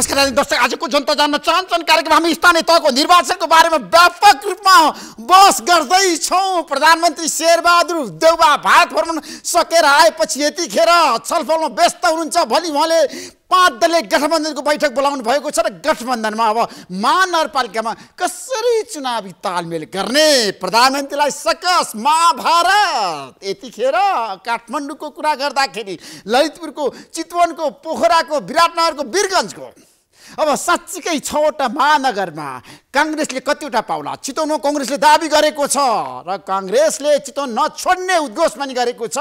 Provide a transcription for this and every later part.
नमस्कार दर्शक आजको जनता जान्न चाहन्छन् कार्यक्रम हामी स्थानीय तहको निर्वाचनको बारेमा व्यापक रूपमा बहस गर्दैछौँ प्रधानमन्त्री शेरबहादुर देउबा भारत भ्रमण सकेर आएपछि यतिखेर छलफलमा व्यस्त हुनुहुन्छ भोलि उहाँले पाँच दलीय गठबन्धनको बैठक बोलाउनु भएको छ र गठबन्धनमा अब महानगरपालिकामा कसरी चुनावी तालमेल गर्ने प्रधानमन्त्रीलाई सकस महाभारत यतिखेर काठमाडौँको कुरा गर्दाखेरि ललितपुरको चितवनको पोखराको विराटनगरको वीरगञ्जको अब साँच्चीकै छवटा महानगरमा काङ्ग्रेसले कतिवटा पाउला चितवनमा कङ्ग्रेसले दाबी गरेको छ र काङ्ग्रेसले चितवन नछोड्ने उद्घोष पनि गरेको छ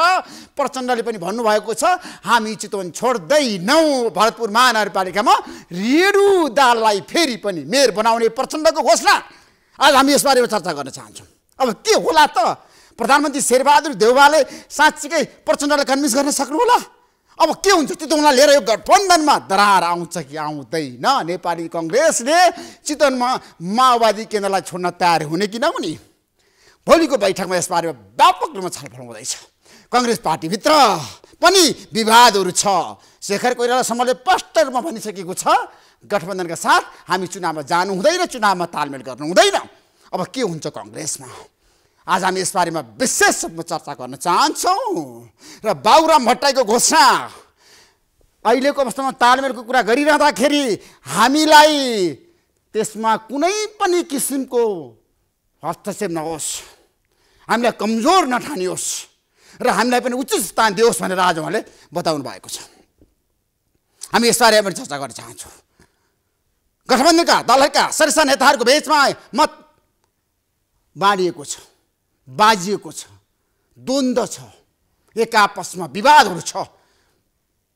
प्रचण्डले पनि भन्नुभएको छ हामी चितवन छोड्दैनौँ भरतपुर महानगरपालिकामा रेणु दाललाई फेरि पनि मेयर बनाउने प्रचण्डको घोषणा आज हामी यसबारेमा चर्चा गर्न चाहन्छौँ अब के होला त प्रधानमन्त्री शेरबहादुर देउवाले साँच्चीकै प्रचण्डलाई कन्भिन्स गर्न सक्नु होला अब के हुन्छ चितवनलाई लिएर यो गठबन्धनमा दरार आउँछ कि आउँदैन नेपाली कङ्ग्रेसले चितवनमा माओवादी केन्द्रलाई छोड्न तयार हुने कि नहुने भोलिको बैठकमा यसबारेमा व्यापक रूपमा छलफल हुँदैछ कङ्ग्रेस पार्टीभित्र पनि विवादहरू छ शेखर कोइरालासम्मले स्पष्ट रूपमा भनिसकेको छ गठबन्धनका साथ हामी चुनावमा जानु हुँदैन चुनावमा तालमेल गर्नु हुँदैन अब के हुन्छ कङ्ग्रेसमा आज हामी यसबारेमा विशेष रूपमा चर्चा गर्न चाहन्छौँ र बाबुराम भट्टाईको घोषणा अहिलेको अवस्थामा तालमेलको कुरा गरिरहँदाखेरि हामीलाई त्यसमा कुनै पनि किसिमको हस्तक्षेप नहोस् हामीलाई कमजोर नठानियोस् र हामीलाई पनि उचित स्थान दियोस् भनेर आज उहाँले बताउनु भएको छ हामी यसबारे पनि चर्चा गर्न चाहन्छौँ गठबन्धनका दलहरूका सरसा नेताहरूको बेचमा मत बाँडिएको छ बाजिएको छ द्वन्द छ एक आपसमा विवादहरू छ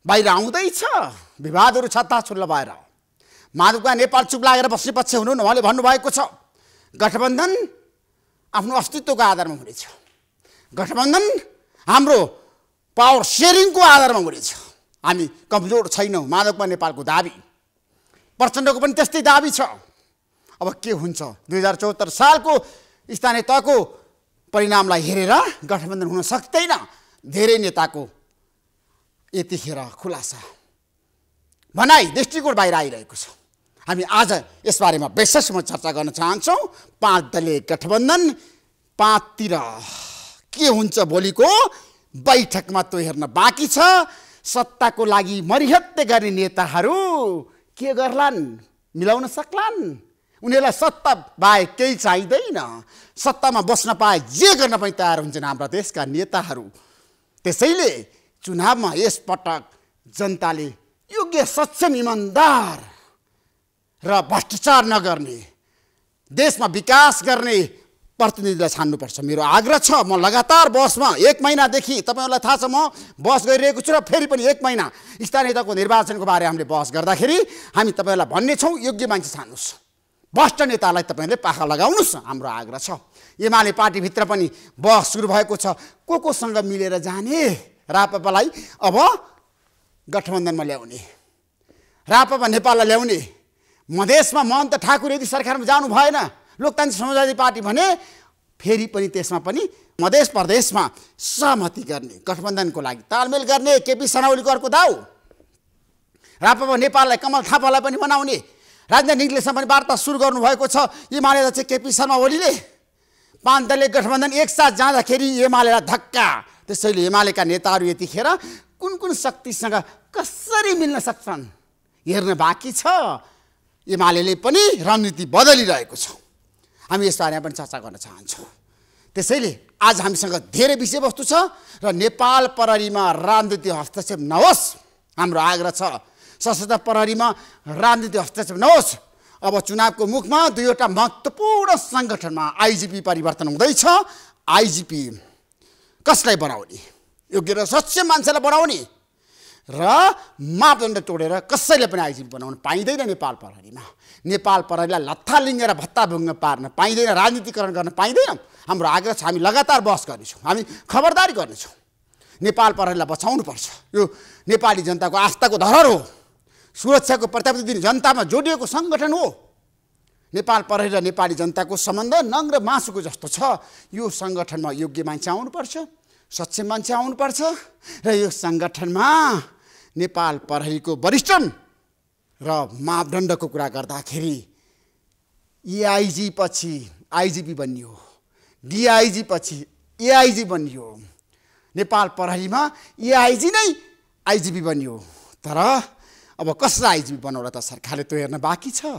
बाहिर आउँदैछ विवादहरू छ छत्ताछुल्ला बाहिर माधवमा नेपाल चुप लागेर बस्ने पक्ष हुनु उहाँले भन्नुभएको छ गठबन्धन आफ्नो अस्तित्वको आधारमा हुनेछ गठबन्धन हाम्रो पावर सेयरिङको आधारमा हुनेछ हामी कमजोर छैनौँ माधवमा नेपालको दाबी प्रचण्डको पनि त्यस्तै दाबी छ अब के हुन्छ दुई हजार चौहत्तर सालको स्थानीय तहको परिणामलाई हेरेर गठबन्धन हुन सक्दैन धेरै नेताको यतिखेर खुलासा भनाइ दृष्टिकोण बाहिर आइरहेको छ हामी आज यसबारेमा विशेषमा चर्चा गर्न चाहन्छौँ पाँच दलीय गठबन्धन पाँचतिर के हुन्छ भोलिको बैठकमा त्यो हेर्न बाँकी छ सत्ताको लागि मरिहत्ते गर्ने नेताहरू के गर्लान् मिलाउन सक्लान् उनीहरूलाई सत्ता बाहेक केही चाहिँदैन सत्तामा बस्न पाए जे गर्न पनि तयार हुन्छन् हाम्रा देशका नेताहरू त्यसैले चुनावमा यसपटक जनताले योग्य सक्षम इमान्दार र भ्रष्टाचार नगर्ने देशमा विकास गर्ने प्रतिनिधिलाई छान्नुपर्छ मेरो आग्रह छ म लगातार बसमा एक महिनादेखि तपाईँहरूलाई थाहा छ म बस गरिरहेको छु र फेरि पनि एक महिना स्थानीय तहको निर्वाचनको बारे हामीले बहस गर्दाखेरि हामी तपाईँहरूलाई भन्ने छौँ योग्य मान्छे छान्नुहोस् भ्रष्ट नेतालाई तपाईँहरूले पाखा लगाउनुहोस् हाम्रो आग्रह छ एमाले पार्टीभित्र पनि बहस सुरु भएको छ को कोसँग मिलेर जाने रापपालाई अब गठबन्धनमा ल्याउने रापपा नेपाललाई ल्याउने मधेसमा महन्त ठाकुर यदि सरकारमा जानु भएन लोकतान्त्रिक समाजवादी पार्टी भने फेरि पनि त्यसमा पनि मधेस प्रदेशमा सहमति गर्ने गठबन्धनको लागि तालमेल गर्ने केपी सनावलीको अर्को दाउ रापपा नेपाललाई कमल थापालाई पनि बनाउने राजधानी निगलेसँग पनि वार्ता सुरु गर्नुभएको छ एमाले चाहिँ केपी शर्मा ओलीले पाँच दलीय गठबन्धन एकसाथ जाँदाखेरि एमालेलाई धक्का त्यसैले एमालेका नेताहरू यतिखेर कुन कुन शक्तिसँग कसरी मिल्न सक्छन् हेर्न बाँकी छ एमाले पनि रणनीति बदलिरहेको छ हामी यसबारेमा पनि चर्चा गर्न चाहन्छौँ त्यसैले आज हामीसँग धेरै विषयवस्तु छ र नेपाल प्रहरीमा राजनीति हस्तक्षेप नहोस् हाम्रो आग्रह छ सशस्त्र प्रहरीमा राजनीतिक हस्तक्षेप नहोस् अब चुनावको मुखमा दुईवटा महत्त्वपूर्ण सङ्गठनमा आइजिपी परिवर्तन हुँदैछ आइजिपी कसलाई बनाउने योग्य र स्वच्छ मान्छेलाई बनाउने र मापदण्ड तोडेर कसैले पनि आइजिपी बनाउन पाइँदैन नेपाल प्रहरीमा नेपाल प्रहरीलाई लत्था लिङ्गेर भत्ताभुङ्ग पार्न पाइँदैन राजनीतिकरण गर्न पाइँदैन हाम्रो आग्रह छ हामी लगातार बहस गर्नेछौँ हामी खबरदारी गर्नेछौँ नेपाल प्रहरीलाई बचाउनुपर्छ यो नेपाली जनताको आस्थाको धरोहर हो सुरक्षाको प्रतिपत्ति दिने जनतामा जोडिएको सङ्गठन हो नेपाल परेर र नेपाली जनताको सम्बन्ध नङ र मासुको जस्तो छ यो सङ्गठनमा योग्य मान्छे आउनुपर्छ सक्षम मान्छे आउनुपर्छ र यो सङ्गठनमा नेपाल प्रहरीको वरिष्ठ र मापदण्डको कुरा गर्दाखेरि एआइजी पछि आइजिपी बनियो डिआइजी पछि एआइजी बनियो नेपाल प्रहरीमा एआइजी नै आइजिपी बनियो तर अब कसलाई आइजिमी बनाउला त सरकारले त्यो हेर्न बाँकी छ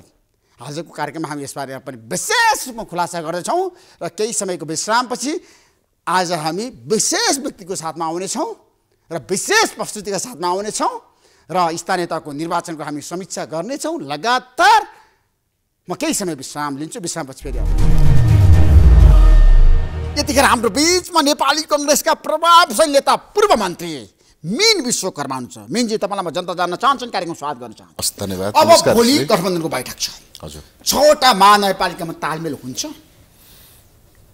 आजको कार्यक्रममा हामी यसबारे पनि विशेष रूपमा खुलासा गर्दैछौँ र केही समयको विश्रामपछि आज हामी विशेष व्यक्तिको साथमा आउनेछौँ र विशेष प्रस्तुतिका साथमा आउनेछौँ र स्थानीय तहको निर्वाचनको हामी समीक्षा गर्नेछौँ लगातार म केही समय विश्राम लिन्छु विश्रामपछि फेरि आउँछु यतिखेर हाम्रो बिचमा नेपाली कङ्ग्रेसका प्रभावशील नेता पूर्व मन्त्री मेन विश्वकर्मा हुनुहुन्छ मेनजी तपाईँलाई म जनता जान्न चाहन्छु कार्यक्रम स्वागत गर्न चाहन्छु धन्यवाद अब भोलि गठबन्धनको बैठक छ हजुर छवटा महानगरपालिकामा तालमेल हुन्छ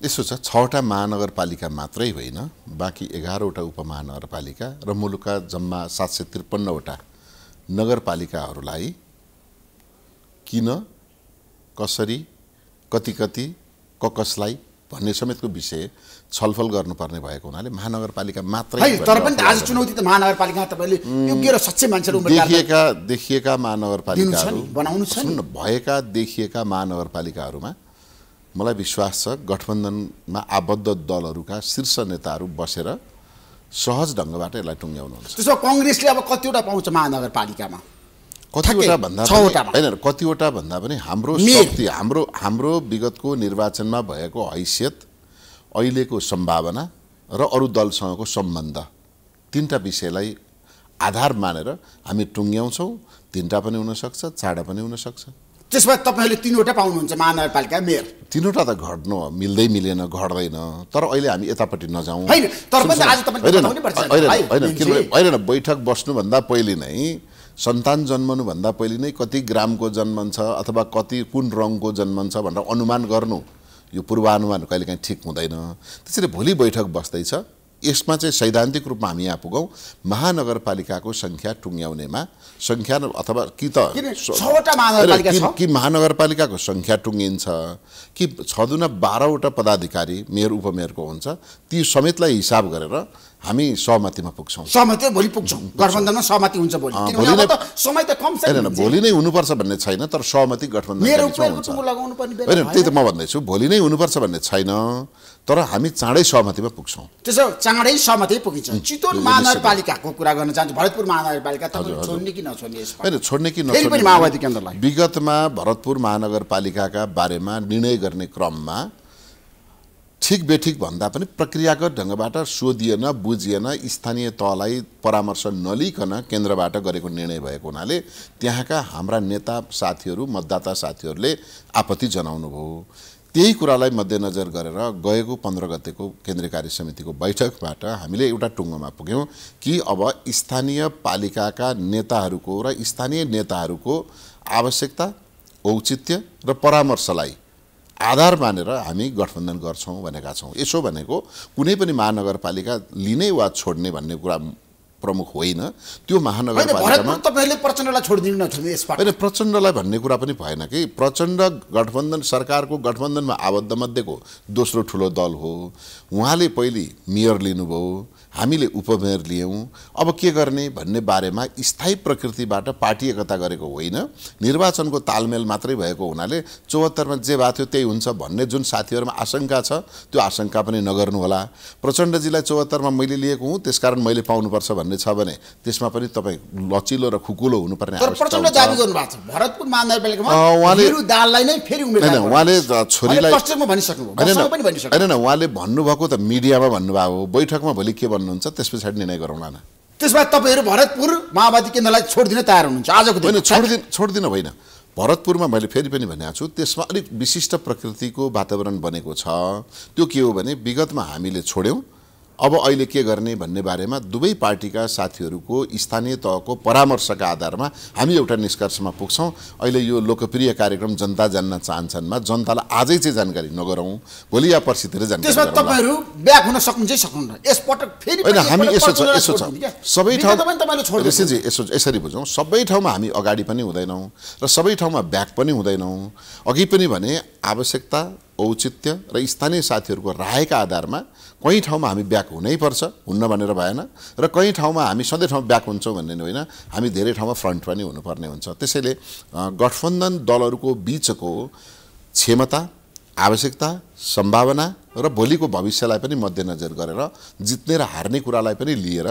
यसो छ छवटा महानगरपालिका मात्रै होइन बाँकी एघारवटा उपमहानगरपालिका र मुलुकका जम्मा सात सय त्रिपन्नवटा नगरपालिकाहरूलाई किन कसरी कति कति कसलाई भन्ने समेतको विषय छलफल गर्नुपर्ने भएको हुनाले महानगरपालिका मात्रै तर पनि आज चुनौती त महानगरपालिका तपाईँले योग्य र सक्षम मान्छेहरू देखिएका देखिएका महानगरपालिकाहरू बनाउनु छ भएका देखिएका महानगरपालिकाहरूमा मलाई विश्वास छ गठबन्धनमा आबद्ध दलहरूका शीर्ष नेताहरू बसेर सहज ढङ्गबाट यसलाई टुङ्ग्याउनुहुन्छ त्यसो कङ्ग्रेसले अब कतिवटा पाउँछ महानगरपालिकामा कतिवटा भन्दा होइन कतिवटा भन्दा पनि हाम्रो शक्ति हाम्रो हाम्रो विगतको निर्वाचनमा भएको हैसियत अहिलेको सम्भावना र अरू दलसँगको सम्बन्ध तिनवटा विषयलाई आधार मानेर हामी टुङ्ग्याउँछौँ तिनवटा पनि हुनसक्छ चारवटा पनि हुनसक्छ त्यसमा तपाईँहरूले तिनवटा पाउनुहुन्छ महानगरपालिका मेयर तिनवटा त घट्नु मिल्दै मिलेन घट्दैन तर अहिले हामी यतापट्टि नजाउँ होइन बैठक बस्नुभन्दा पहिले नै सन्तान जन्मनुभन्दा पहिले नै कति ग्रामको जन्मन्छ अथवा कति कुन रङको जन्मन्छ भनेर अनुमान गर्नु यो पूर्वानुमान कहिलेकाहीँ ठिक हुँदैन त्यसरी भोलि बैठक बस्दैछ यसमा चाहिँ सैद्धान्तिक रूपमा हामी यहाँ पुगौँ महानगरपालिकाको सङ्ख्या टुङ्ग्याउनेमा सङ्ख्या अथवा कि त कि महानगरपालिकाको सङ्ख्या टुङ्गिन्छ कि छदुना बाह्रवटा पदाधिकारी मेयर उपमेयरको हुन्छ ती समेतलाई हिसाब गरेर हामी सहमतिमा पुग्छौँ सहमति भोलि पुग्छौँ गठबन्धनमा सहमति हुन्छ भोलि समय त कम छैन भोलि नै हुनुपर्छ भन्ने छैन तर सहमति गठबन्धन होइन त्यही त म भन्दैछु भोलि नै हुनुपर्छ भन्ने छैन तर हामी चाँडै सहमतिमा पुग्छौँ त्यसो चाँडै सहमति पुगिन्छ चितवन महानगरपालिकाको कुरा गर्न चाहन्छु भरतपुर महानगरपालिका छोड्ने कि नछोड्ने होइन छोड्ने कि नछोड्ने केन्द्रलाई विगतमा भरतपुर महानगरपालिकाका बारेमा निर्णय गर्ने क्रममा ठिक बेठिक भन्दा पनि प्रक्रियागत ढङ्गबाट सोधिएन बुझिएन स्थानीय तहलाई परामर्श नलिकन केन्द्रबाट गरेको निर्णय भएको हुनाले त्यहाँका हाम्रा नेता साथीहरू मतदाता साथीहरूले आपत्ति जनाउनुभयो त्यही कुरालाई मध्यनजर गरेर गएको पन्ध्र गतेको केन्द्रीय कार्य समितिको बैठकबाट हामीले एउटा टुङ्गोमा पुग्यौँ कि अब स्थानीय पालिकाका नेताहरूको र स्थानीय नेताहरूको आवश्यकता औचित्य र परामर्शलाई आधार मानेर हामी गठबन्धन गर्छौँ भनेका छौँ यसो भनेको कुनै पनि महानगरपालिका लिने वा छोड्ने भन्ने कुरा प्रमुख होइन त्यो महानगरपालिकामा तपाईँले प्रचण्डलाई छोडिदिनु नछोड्नु होइन प्रचण्डलाई भन्ने कुरा पनि भएन कि प्रचण्ड गठबन्धन सरकारको गठबन्धनमा आबद्धमध्येको दोस्रो ठुलो दल हो उहाँले पहिले मेयर लिनुभयो हामीले उपमेयर लियौँ अब के गर्ने भन्ने बारेमा स्थायी प्रकृतिबाट पार्टी एकता गरेको होइन निर्वाचनको तालमेल मात्रै भएको हुनाले चौहत्तरमा जे भएको थियो त्यही हुन्छ भन्ने जुन साथीहरूमा आशंका छ त्यो आशंका पनि नगर्नुहोला प्रचण्डजीलाई चौहत्तरमा मैले लिएको हुँ त्यसकारण मैले पाउनुपर्छ भन्ने छ भने त्यसमा पनि तपाईँ लचिलो र खुकुलो हुनुपर्ने उहाँले छोरीलाई होइन उहाँले भन्नुभएको त मिडियामा भन्नुभएको हो बैठकमा भोलि के भन्नु भन्नुहुन्छ त्यस पछाडि निर्णय गरौँला न त्यसमा तपाईँहरू भरतपुर माओवादी केन्द्रलाई छोडिदिन तयार हुनुहुन्छ आजको दिन छोडिदिन छोडिदिनु होइन भरतपुरमा मैले फेरि पनि भनेको छु त्यसमा अलिक विशिष्ट प्रकृतिको वातावरण बनेको छ त्यो के हो भने विगतमा हामीले छोड्यौँ अब अहिले के गर्ने भन्ने बारेमा दुवै पार्टीका साथीहरूको स्थानीय तहको परामर्शका आधारमा हामी एउटा निष्कर्षमा पुग्छौँ अहिले यो लोकप्रिय कार्यक्रम जनता जान्न चाहन्छन्मा जनतालाई आजै चाहिँ जानकारी नगरौँ भोलि या पर्सितिर जानकारी ब्याक होइन सबै ठाउँ यसो यसरी बुझौँ सबै ठाउँमा हामी अगाडि पनि हुँदैनौँ र सबै ठाउँमा ब्याक पनि हुँदैनौँ अघि पनि भने आवश्यकता औचित्य र स्थानीय साथीहरूको रायका आधारमा कहीँ ठाउँमा हामी ब्याक हुनैपर्छ हुन्न भनेर भएन र कहीँ ठाउँमा हामी सधैँ ठाउँ ब्याक हुन्छौँ भन्ने होइन हामी धेरै ठाउँमा फ्रन्ट पनि हुनुपर्ने हुन्छ त्यसैले गठबन्धन दलहरूको बिचको क्षमता आवश्यकता सम्भावना र भोलिको भविष्यलाई पनि मध्यनजर गरेर जित्ने र हार्ने कुरालाई पनि लिएर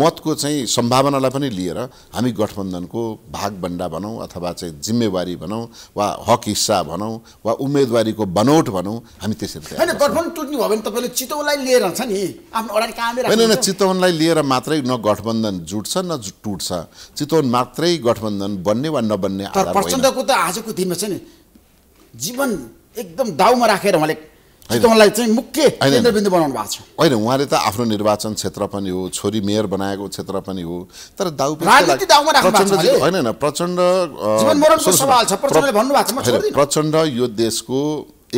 मतको चाहिँ सम्भावनालाई पनि लिएर हामी गठबन्धनको भागभन्डा भनौँ अथवा चाहिँ जिम्मेवारी भनौँ वा हक हिस्सा भनौँ वा उम्मेदवारीको बनौट भनौँ हामी त्यसरी होइन गठबन्धन टुट्नु भयो भने तपाईँले चितवनलाई लिएर छ नि आफ्नो होइन होइन चितवनलाई लिएर मात्रै न गठबन्धन जुट्छ न टुट्छ चितवन मात्रै गठबन्धन बन्ने वा नबन्ने प्रचण्डको त आजको दिनमा छ नि जीवन एकदम दाउमा राखेर उहाँले चितवनलाई चाहिँ मुख्य केन्द्रबिन्दु बनाउनु भएको छ होइन उहाँले त आफ्नो निर्वाचन क्षेत्र पनि हो छोरी मेयर बनाएको क्षेत्र पनि हो तर दाउ होइन प्रचण्ड प्रचण्ड यो देशको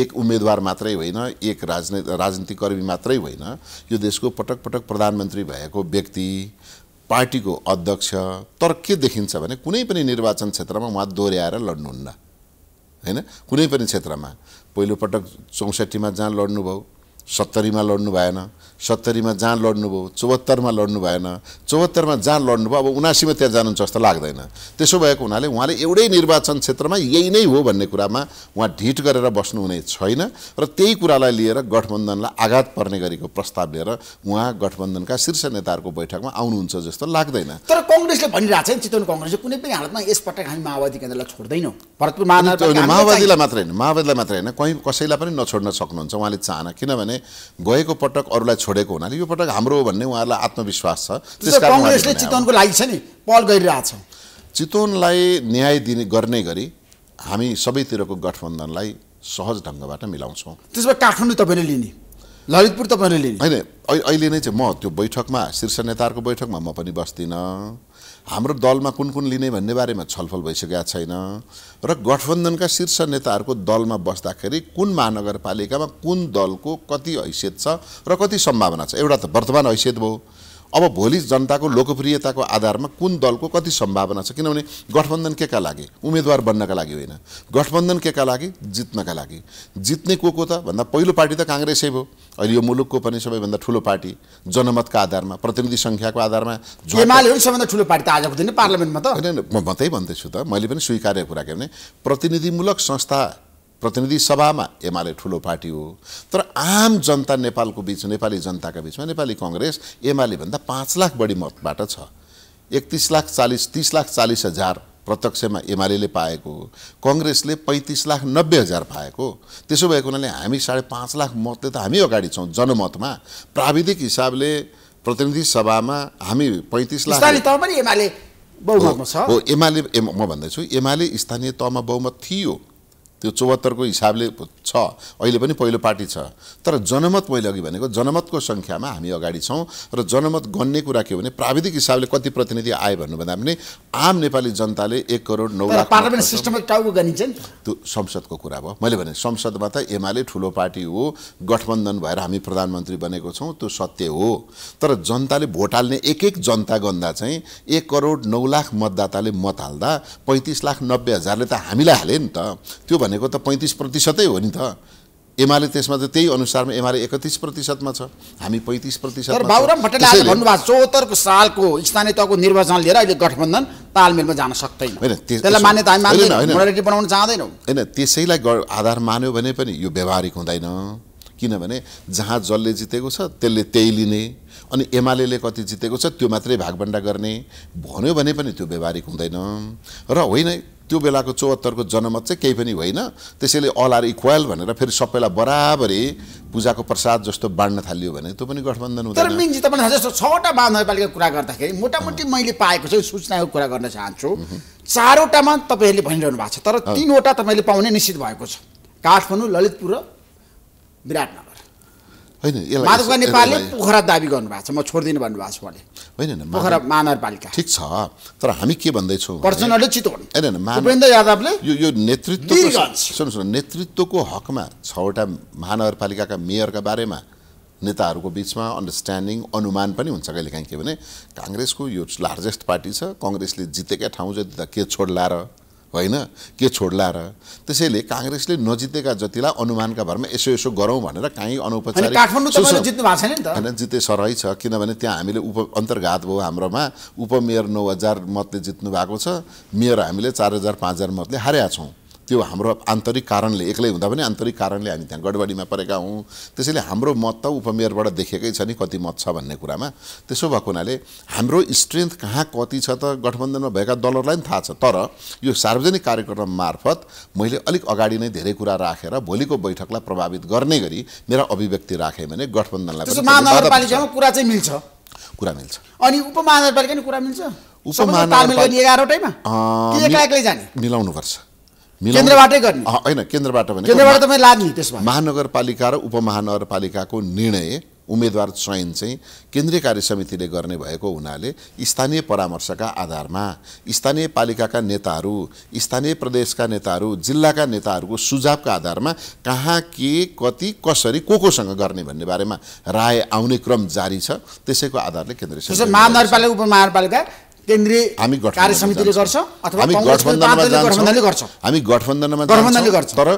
एक उम्मेदवार मात्रै होइन एक राजने राजनीतिकर्मी मात्रै होइन यो देशको पटक पटक प्रधानमन्त्री भएको व्यक्ति पार्टीको अध्यक्ष तर के देखिन्छ भने कुनै पनि निर्वाचन क्षेत्रमा उहाँ दोहोऱ्याएर लड्नुहुन्न होइन कुनै पनि क्षेत्रमा पहिलोपटक चौसठीमा जहाँ लड्नुभयो सत्तरीमा लड्नु भएन सत्तरीमा जहाँ लड्नुभयो चौहत्तरमा लड्नु भएन चौहत्तरमा जहाँ लड्नुभयो अब उनासीमा त्यहाँ जानुहुन्छ जस्तो लाग्दैन त्यसो भएको हुनाले उहाँले एउटै निर्वाचन क्षेत्रमा यही नै हो भन्ने कुरामा उहाँ ढिट गरेर बस्नु हुने छैन र त्यही कुरालाई लिएर गठबन्धनलाई आघात पर्ने गरेको प्रस्ताव लिएर उहाँ गठबन्धनका शीर्ष नेताहरूको बैठकमा आउनुहुन्छ जस्तो लाग्दैन तर कङ्ग्रेसले भनिरहेको छ नि चितवन कङ्ग्रेसले कुनै पनि हालतमा यसपटक हामी माओवादी केन्द्रलाई छोड्दैनौँ भरतपुर माओवादीलाई मात्र होइन माओवादीलाई मात्र होइन कहीँ कसैलाई पनि नछोड्न सक्नुहुन्छ उहाँले चाहना किनभने भने गएको पटक अरूलाई छोडेको हुनाले यो पटक हाम्रो हो भन्ने उहाँहरूलाई आत्मविश्वास छ कङ्ग्रेसले चितवनको लागि छ नि पहल गरिरहेछ चितवनलाई न्याय दिने गर्ने गरी हामी सबैतिरको गठबन्धनलाई सहज ढङ्गबाट मिलाउँछौँ त्यसमा काठमाडौँ तपाईँले लिने ललितपुर तपाईँले लिने होइन अहिले नै चाहिँ म त्यो बैठकमा शीर्ष नेताहरूको बैठकमा म पनि बस्दिनँ हाम्रो दलमा कुन कुन लिने भन्ने बारेमा छलफल भइसकेका छैन र गठबन्धनका शीर्ष नेताहरूको दलमा बस्दाखेरि कुन महानगरपालिकामा कुन दलको कति हैसियत छ र कति सम्भावना छ एउटा त वर्तमान हैसियत भयो अब भोलि जनताको लोकप्रियताको आधारमा कुन दलको कति सम्भावना छ किनभने गठबन्धन के का लागि उम्मेदवार बन्नका लागि होइन गठबन्धन के का लागि जित्नका लागि जित्ने को को त भन्दा पहिलो पार्टी त काङ्ग्रेसै भयो अहिले यो मुलुकको पनि सबैभन्दा ठुलो पार्टी जनमतका आधारमा प्रतिनिधि सङ्ख्याको आधारमा सबैभन्दा ठुलो पार्टी त आजको दिन पार्लियामेन्टमा त होइन म त्यही भन्दैछु त मैले पनि स्वीकार्य कुरा के भने प्रतिनिधिमूलक संस्था प्रतिनिधि सभामा एमाले ठुलो पार्टी हो तर आम जनता नेपालको बिच नेपाली जनताका बिचमा नेपाली कङ्ग्रेस एमालेभन्दा पाँच लाख बढी मतबाट छ एकतिस लाख चालिस तिस लाख चालिस हजार प्रत्यक्षमा एमाले पाएको कङ्ग्रेसले पैँतिस लाख नब्बे हजार पाएको त्यसो भएको हुनाले हामी साढे पाँच लाख मतले त हामी अगाडि छौँ जनमतमा प्राविधिक हिसाबले प्रतिनिधि सभामा हामी पैँतिस लाख एमाले बहुमतमा छ हो एमाले म भन्दैछु एमाले स्थानीय तहमा बहुमत थियो त्यो चौहत्तरको हिसाबले छ अहिले पनि पहिलो पार्टी छ तर जनमत मैले अघि भनेको जनमतको सङ्ख्यामा हामी अगाडि छौँ र जनमत गन्ने कुरा के हो भने प्राविधिक हिसाबले कति प्रतिनिधि आए भन्नुभन्दा पनि आम नेपाली जनताले एक करोड नौ लाख पार्लिमेन्ट सिस्टममा गनिन्छ त्यो संसदको कुरा भयो मैले भने संसदमा त एमाले ठुलो पार्टी हो गठबन्धन भएर हामी प्रधानमन्त्री बनेको छौँ त्यो सत्य हो तर जनताले भोट हाल्ने एक एक जनता गन्दा चाहिँ एक करोड नौ लाख मतदाताले मत हाल्दा पैँतिस लाख नब्बे हजारले त हामीलाई हाले नि त त्यो भने भनेको त पैँतिस प्रतिशतै हो नि त एमाले त्यसमा त त्यही अनुसारमा एमाले एकतिस प्रतिशतमा छ हामी पैँतिस प्रतिशत तर बाबुराम भट्टराईले भन्नुभएको चौहत्तरको सालको स्थानीय तहको निर्वाचन लिएर अहिले गठबन्धन तालमेलमा जान सक्दैन होइन त्यसलाई मान्यता हामी बनाउन चाहँदैनौँ होइन त्यसैलाई आधार मान्यो भने पनि यो व्यवहारिक हुँदैन किनभने जहाँ जसले जितेको छ त्यसले त्यही लिने अनि एमाले कति जितेको छ त्यो मात्रै भागभन्डा गर्ने भन्यो भने पनि त्यो व्यवहारिक हुँदैन र होइन त्यो बेलाको चौहत्तरको जनमत चाहिँ केही पनि होइन त्यसैले अल आर इक्वेल भनेर फेरि सबैलाई बराबरी पूजाको प्रसाद जस्तो बाँड्न थालियो भने त्यो पनि गठबन्धन हुँदैन तर मिनजी तपाईँले जस्तो छवटा महानगरपालिकाको कुरा गर्दाखेरि मोटामोटी मैले पाएको चाहिँ सूचनाको कुरा गर्न चाहन्छु चारवटामा तपाईँहरूले भनिरहनु भएको छ तर तिनवटा तपाईँले पाउने निश्चित भएको छ काठमाडौँ ललितपुर र विराटनगर होइन माधव नेपालले पोखरा दाबी गर्नुभएको छ म छोडिदिनु भन्नुभएको छ उहाँले होइन पोखरा महानगरपालिका ठिक छ तर हामी के भन्दैछौँ पर्सनली चितवन होइन होइन यादवले यो यो नेतृत्व सुन्नुहोस् न नेतृत्वको हकमा छवटा महानगरपालिकाका मेयरका बारेमा नेताहरूको बिचमा अन्डरस्ट्यान्डिङ अनुमान पनि हुन्छ कहिले काहीँ के भने काङ्ग्रेसको यो लार्जेस्ट पार्टी छ कङ्ग्रेसले जितेका ठाउँ चाहिँ के छोड र होइन के छोड्ला र त्यसैले काङ्ग्रेसले नजितेका जतिलाई अनुमानका भरमा यसो यसो गरौँ भनेर काहीँ अनौपचारिक होइन जिते सरै छ किनभने त्यहाँ हामीले उप अन्तर्घात भयो हाम्रोमा उपमेयर नौ हजार मतले जित्नु भएको छ मेयर हामीले चार हजार पाँच हजार मतले हारेका छौँ त्यो हाम्रो आन्तरिक कारणले एक्लै हुँदा पनि आन्तरिक कारणले हामी त्यहाँ गडबडीमा परेका हौँ त्यसैले हाम्रो मत त उपमेयरबाट देखेकै छ नि कति मत छ भन्ने कुरामा त्यसो भएको हुनाले हाम्रो स्ट्रेन्थ कहाँ कति छ त गठबन्धनमा भएका दलहरूलाई पनि थाहा छ तर यो सार्वजनिक कार्यक्रम मार्फत मैले अलिक अगाडि नै धेरै कुरा राखेर भोलिको बैठकलाई प्रभावित गर्ने गरी मेरा अभिव्यक्ति राखेँ भने गठबन्धनलाई कुरा चाहिँ मिल्छ कुरा मिल्छ अनि उपमहानगरपालिका कुरा मिल्छ उपमहानगरपालिका मिलाउनुपर्छ होइन केन्द्रबाट महानगरपालिका र उपमहानगरपालिकाको निर्णय उम्मेद्वार चयन चाहिँ केन्द्रीय कार्य समितिले गर्ने भएको हुनाले स्थानीय परामर्शका आधारमा स्थानीय पालिकाका नेताहरू स्थानीय प्रदेशका नेताहरू जिल्लाका नेताहरूको सुझावका आधारमा कहाँ के कति कसरी को कोसँग गर्ने भन्ने बारेमा राय आउने क्रम जारी छ त्यसैको आधारले केन्द्रीय महानगरपालिका उपमहानगरपालिका केन्द्रीय हामी कार्य समितिले गर्छ अथवा हामी गठबन्धनले गर्छ तर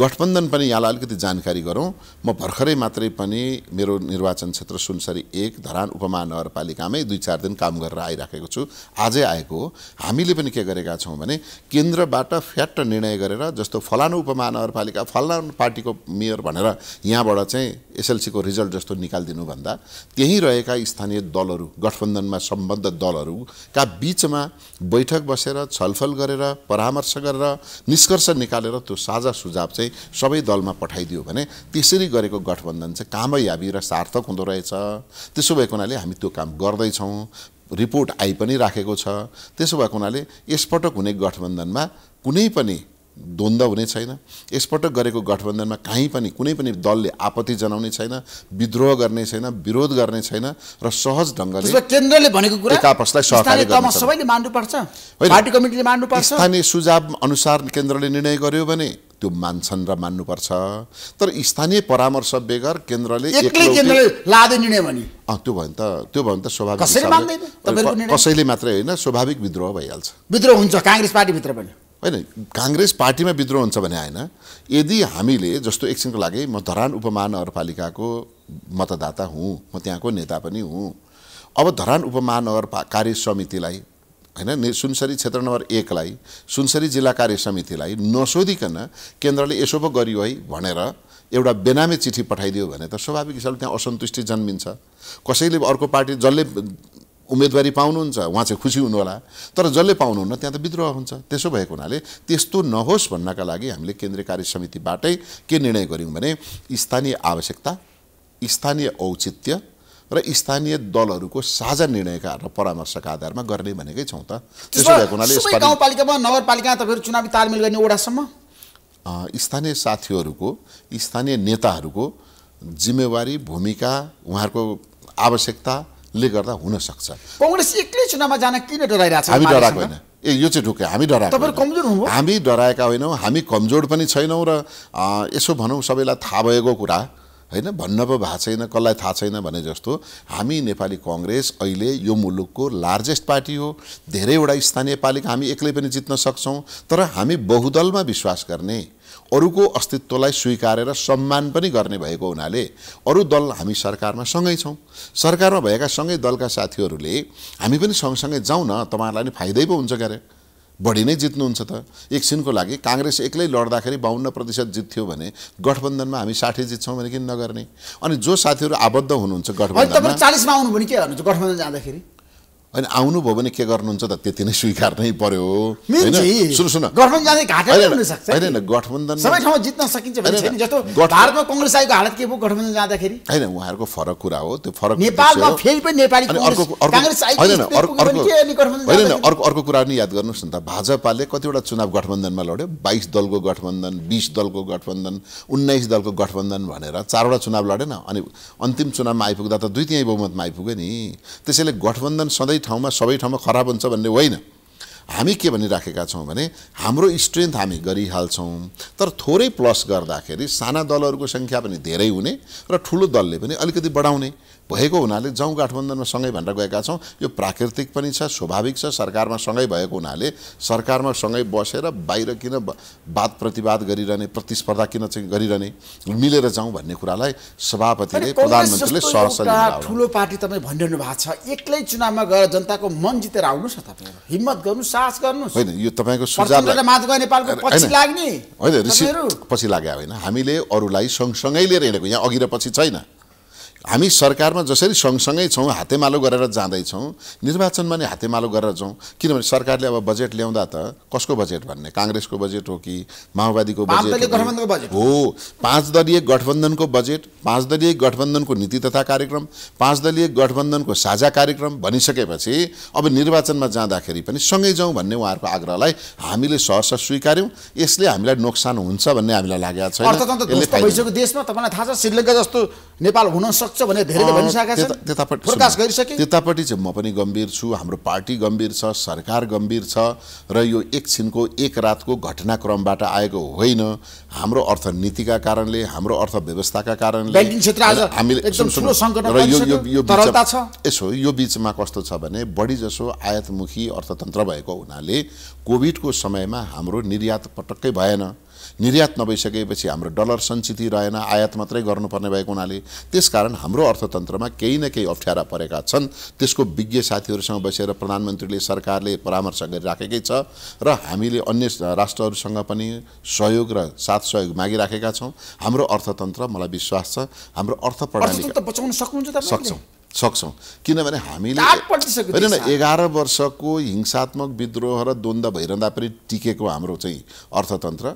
गठबन्धन पनि यहाँलाई अलिकति जानकारी गरौँ म भर्खरै मात्रै पनि मेरो निर्वाचन क्षेत्र सुनसरी एक धरान उपमहानगरपालिकामै दुई चार दिन काम गरेर आइराखेको छु आजै आएको हो हामीले पनि के गरेका छौँ भने केन्द्रबाट फ्याट निर्णय गरेर जस्तो फलानु उपमहानगरपालिका फलानु पार्टीको मेयर भनेर यहाँबाट चाहिँ एसएलसीको रिजल्ट जस्तो निकालिदिनुभन्दा त्यहीँ रहेका स्थानीय दलहरू गठबन्धनमा सम्बद्ध दलहरूका बिचमा बैठक बसेर छलफल गरेर परामर्श गरेर निष्कर्ष निकालेर त्यो साझा सुझाव चाहिँ चाहिँ सबै दलमा पठाइदियो भने त्यसरी गरेको गठबन्धन चाहिँ कामयाबी र सार्थक हुँदो रहेछ त्यसो भएको हुनाले हामी त्यो काम गर्दैछौँ रिपोर्ट आइ पनि राखेको छ त्यसो भएको हुनाले यसपटक हुने गठबन्धनमा कुनै पनि द्वन्द हुने छैन यसपटक गरेको गठबन्धनमा काहीँ पनि कुनै पनि दलले आपत्ति जनाउने छैन विद्रोह गर्ने छैन विरोध गर्ने छैन र सहज ढङ्गले केन्द्रले भनेको कुरा आपसलाई सबैले मान्नुपर्छ स्थानीय सुझाव अनुसार केन्द्रले निर्णय गर्यो भने त्यो मान्छन् र मान्नुपर्छ तर स्थानीय परामर्श बेगर केन्द्रले त्यो भयो नि त त्यो भयो भने त स्वाभाविक कसैले मात्रै होइन स्वाभाविक विद्रोह भइहाल्छ विद्रोह हुन्छ काङ्ग्रेस पार्टीभित्र पनि होइन काङ्ग्रेस पार्टीमा विद्रोह हुन्छ भने आएन यदि हामीले जस्तो एकछिनको लागि म धरान उपमहानगरपालिकाको मतदाता हुँ म त्यहाँको नेता पनि हुँ अब धरान उपमहानगर कार्य समितिलाई होइन सुनसरी क्षेत्र नम्बर एकलाई सुनसरी जिल्ला कार्य समितिलाई नसोधिकन केन्द्रले यसो पो गरियो है भनेर एउटा बेनामे चिठी पठाइदियो भने त स्वाभाविक हिसाबले त्यहाँ असन्तुष्टि जन्मिन्छ कसैले अर्को पार्टी जसले उम्मेदवारी पाउनुहुन्छ उहाँ चाहिँ खुसी हुनुहोला तर जसले पाउनुहुन्न त्यहाँ त विद्रोह हुन्छ त्यसो भएको हुनाले त्यस्तो नहोस् भन्नका लागि हामीले केन्द्रीय कार्य समितिबाटै के निर्णय गऱ्यौँ भने स्थानीय आवश्यकता स्थानीय औचित्य र स्थानीय दलहरूको साझा निर्णयका र परामर्शका आधारमा गर्ने भनेकै छौँ त त्यसो भएको हुनाले गाउँपालिकामा नगरपालिकामा तपाईँहरू चुनावी तालमेल गर्ने ओडासम्म स्थानीय साथीहरूको स्थानीय नेताहरूको जिम्मेवारी भूमिका उहाँहरूको आवश्यकताले गर्दा हुनसक्छ कङ्ग्रेस एक्लै चुनावमा जान किन डराइरहेको छ हामी डराएको होइन ए यो चाहिँ ढुक्यो हामी डराएको कमजोर हामी डराएका होइनौँ हामी कमजोर पनि छैनौँ र यसो भनौँ सबैलाई थाहा भएको कुरा होइन भन्न पो भएको छैन कसलाई थाहा छैन भने जस्तो हामी नेपाली कङ्ग्रेस अहिले यो मुलुकको लार्जेस्ट पार्टी हो धेरैवटा स्थानीय पालिका हामी एक्लै पनि जित्न सक्छौँ तर हामी बहुदलमा विश्वास गर्ने अरूको अस्तित्वलाई स्वीकारेर सम्मान पनि गर्ने भएको हुनाले अरू दल हामी सरकारमा सँगै छौँ सरकारमा भएका सँगै दलका साथीहरूले हामी पनि सँगसँगै जाउँ न तपाईँहरूलाई नि फाइदै पो हुन्छ क्यारे बढी नै जित्नुहुन्छ त एकछिनको लागि काङ्ग्रेस एक्लै लड्दाखेरि बाहन्न प्रतिशत जित्थ्यो भने गठबन्धनमा हामी साठी जित्छौँ भने किन नगर्ने अनि जो साथीहरू आबद्ध हुनुहुन्छ गठबन्धन चालिसमा आउनु भने के गर्नुहुन्छ गठबन्धन जाँदाखेरि अनि आउनुभयो भने के गर्नुहुन्छ त त्यति नै स्वीकार नै पर्यो सुन सुन गठबन्धन गठबन्धन सबै ठाउँमा जित्न सकिन्छ जस्तो कङ्ग्रेस आएको हालत के गठबन्धन जाँदाखेरि होइन उहाँहरूको फरक कुरा हो त्यो फरक नेपालमा फेरि पनि नेपाली होइन अर्को अर्को कुरा पनि याद गर्नुहोस् न त भाजपाले कतिवटा चुनाव गठबन्धनमा लड्यो बाइस दलको गठबन्धन बिस दलको गठबन्धन उन्नाइस दलको गठबन्धन भनेर चारवटा चुनाव लडेन अनि अन्तिम चुनावमा आइपुग्दा त दुई तिहाई बहुमतमा आइपुग्यो नि त्यसैले गठबन्धन सधैँ ठाउँमा सबै ठाउँमा खराब हुन्छ भन्ने होइन हामी के भनिराखेका छौँ भने हाम्रो स्ट्रेन्थ हामी गरिहाल्छौँ तर थोरै प्लस गर्दाखेरि साना दलहरूको सङ्ख्या पनि धेरै हुने र ठुलो दलले पनि अलिकति बढाउने भएको हुनाले जाउँ गठबन्धनमा सँगै भनेर गएका छौँ यो प्राकृतिक पनि छ स्वाभाविक छ सरकारमा सँगै भएको हुनाले सरकारमा सँगै बसेर बाहिर किन वाद प्रतिवाद गरिरहने प्रतिस्पर्धा किन चाहिँ गरिरहने मिलेर जाउँ भन्ने कुरालाई सभापतिले प्रधानमन्त्रीले सहसल्लाह ठुलो पार्टी तपाईँ भनिरहनु भएको छ एक्लै चुनावमा गएर जनताको मन जितेर आउनुहोस् न तपाईँ हिम्मत गर्नु साहस गर्नुहोस् होइन यो तपाईँको सुझाव होइन पछि लाग्यो होइन हामीले अरूलाई सँगसँगै लिएर हिँडेको यहाँ अघि र पछि छैन हामी सरकारमा जसरी सँगसँगै छौँ हातेमालो गरेर जाँदैछौँ निर्वाचनमा नि हातेमालो गरेर जाउँ किनभने सरकारले अब बजेट ल्याउँदा त कसको बजेट भन्ने काङ्ग्रेसको बजेट हो कि माओवादीको बजेट हो पाँच दलीय गठबन्धनको बजेट पाँच दलीय गठबन्धनको नीति तथा कार्यक्रम पाँच दलीय गठबन्धनको साझा कार्यक्रम भनिसकेपछि अब निर्वाचनमा जाँदाखेरि पनि सँगै जाउँ भन्ने उहाँहरूको आग्रहलाई हामीले सहस स्वीकार्यौँ यसले हामीलाई नोक्सान हुन्छ भन्ने हामीलाई लागेको छैन देशमा तपाईँलाई थाहा छ श्रीलङ्का जस्तो नेपाल हुन सक्छ सक्छ भनेर धेरैले भनिसकेका छन् त्यतापट्टि प्रकाश गरिसके त्यतापट्टि चाहिँ म पनि गम्भीर छु हाम्रो पार्टी गम्भीर छ सरकार गम्भीर छ र यो एकछिनको एक रातको घटनाक्रमबाट आएको होइन हाम्रो अर्थनीतिका कारणले हाम्रो अर्थव्यवस्थाका कारणले क्षेत्र यसो यो बिचमा कस्तो छ भने बढी जसो आयातमुखी अर्थतन्त्र भएको हुनाले कोभिडको समयमा हाम्रो निर्यात पटक्कै भएन निर्यात नभइसकेपछि हाम्रो डलर सञ्चिति रहेन आयात मात्रै गर्नुपर्ने भएको हुनाले त्यसकारण हाम्रो अर्थतन्त्रमा केही न केही अप्ठ्यारा परेका छन् त्यसको विज्ञ साथीहरूसँग बसेर प्रधानमन्त्रीले सरकारले परामर्श गरिराखेकै छ र हामीले अन्य राष्ट्रहरूसँग पनि सहयोग र साथ सहयोग मागिराखेका छौँ हाम्रो अर्थतन्त्र मलाई विश्वास छ हाम्रो अर्थ प्रणाली बचाउन सक्नुहुन्छ सक्छौँ सक्छौँ किनभने हामीले होइन एघार वर्षको हिंसात्मक विद्रोह र द्वन्द्व भइरहँदा पनि टिकेको हाम्रो चाहिँ अर्थतन्त्र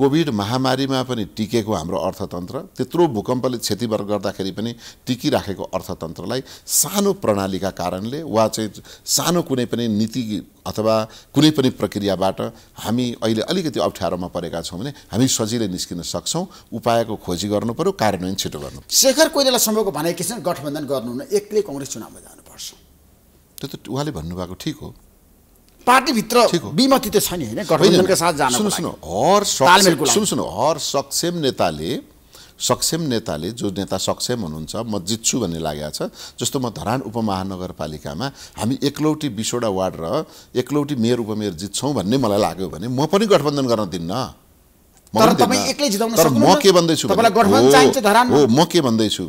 कोभिड महामारीमा पनि टिकेको हाम्रो अर्थतन्त्र त्यत्रो भूकम्पले क्षति गर्दाखेरि पनि टिकिराखेको अर्थतन्त्रलाई सानो प्रणालीका कारणले वा चाहिँ सानो कुनै पनि नीति अथवा कुनै पनि प्रक्रियाबाट हामी अहिले अलिकति अप्ठ्यारोमा परेका छौँ भने हामी सजिलै निस्किन सक्छौँ उपायको खोजी गर्नु पऱ्यो कार्यान्वयन छिटो गर्नु शेखर कोइराला सम्भवको भनाइ के छ गठबन्धन गर्नुहुन्न एक्लै कङ्ग्रेस चुनावमा जानुपर्छ त्यो त उहाँले भन्नुभएको ठिक हो पार्टीभित्र विमति त छ नि होइन गठबन्धनका साथ जान सुन सुन्नु हर हर सक्षम नेताले सक्षम नेताले जो नेता सक्षम हुनुहुन्छ म जित्छु भन्ने लागेको छ जस्तो म धरान उपमहानगरपालिकामा हामी एकलौटी बिसवटा वार्ड र एकलौटी मेयर उपमेयर जित्छौँ भन्ने मलाई लाग्यो भने म पनि गठबन्धन गर्न दिन्न तर तपाईँ एक्लै जिताउन तर म के भन्दैछु म के भन्दैछु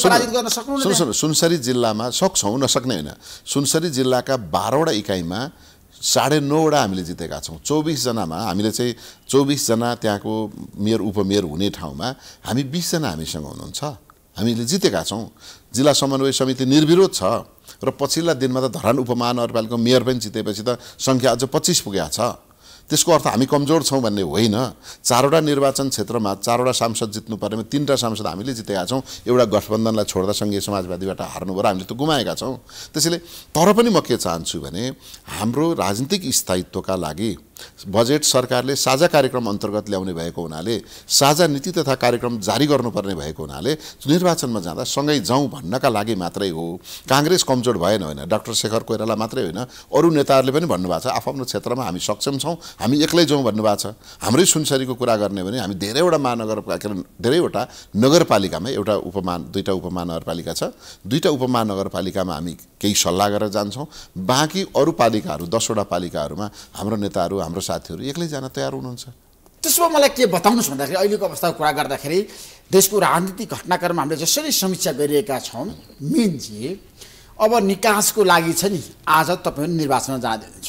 सुनसरी जिल्लामा सक्छौँ नसक्ने होइन सुनसरी जिल्लाका बाह्रवटा इकाइमा साढे नौवटा हामीले जितेका छौँ चौबिसजनामा हामीले चाहिँ चौबिसजना त्यहाँको मेयर उपमेयर हुने ठाउँमा हामी बिसजना हामीसँग हुनुहुन्छ हामीले जितेका छौँ जिल्ला समन्वय समिति निर्विरोध छ र पछिल्ला दिनमा त धरान उपमहानगरपालिकाको मेयर पनि जितेपछि त सङ्ख्या अझ पच्चिस पुगेको छ त्यसको अर्थ हामी कमजोर छौँ भन्ने होइन चारवटा निर्वाचन क्षेत्रमा चारवटा सांसद जित्नु परेमा तिनवटा सांसद हामीले जितेका छौँ एउटा गठबन्धनलाई छोड्दा सङ्घीय समाजवादीबाट हार्नु भएर हामीले त गुमाएका छौँ त्यसैले तर पनि म के चाहन्छु भने हाम्रो राजनीतिक स्थायित्वका लागि बजेट सरकारले साझा कार्यक्रम अन्तर्गत ल्याउने भएको हुनाले साझा नीति तथा कार्यक्रम जारी गर्नुपर्ने भएको हुनाले निर्वाचनमा जाँदा सँगै जाउँ भन्नका लागि मात्रै हो काङ्ग्रेस कमजोर भएन होइन डाक्टर शेखर कोइराला मात्रै होइन अरू नेताहरूले पनि भन्नुभएको छ आफ्नो क्षेत्रमा हामी सक्षम छौँ हामी एक्लै जाउँ भन्नुभएको छ हाम्रै सुनसरीको कुरा गर्ने भने हामी धेरैवटा महानगर धेरैवटा नगरपालिकामा एउटा उपमा दुईवटा उपमहानगरपालिका छ दुईवटा उपमहानगरपालिकामा हामी केही सल्लाह गरेर जान्छौँ बाँकी अरू पालिकाहरू दसवटा पालिकाहरूमा हाम्रो नेताहरू हाम्रो साथीहरू एक्लै जान तयार हुनुहुन्छ त्यसो भए मलाई के बताउनुहोस् भन्दाखेरि अहिलेको अवस्थाको कुरा गर्दाखेरि देशको राजनीतिक घटनाक्रम हामीले जसरी समीक्षा गरिरहेका छौँ मेन चाहिँ अब निकासको लागि छ नि आज तपाईँहरू निर्वाचनमा जाँदैछ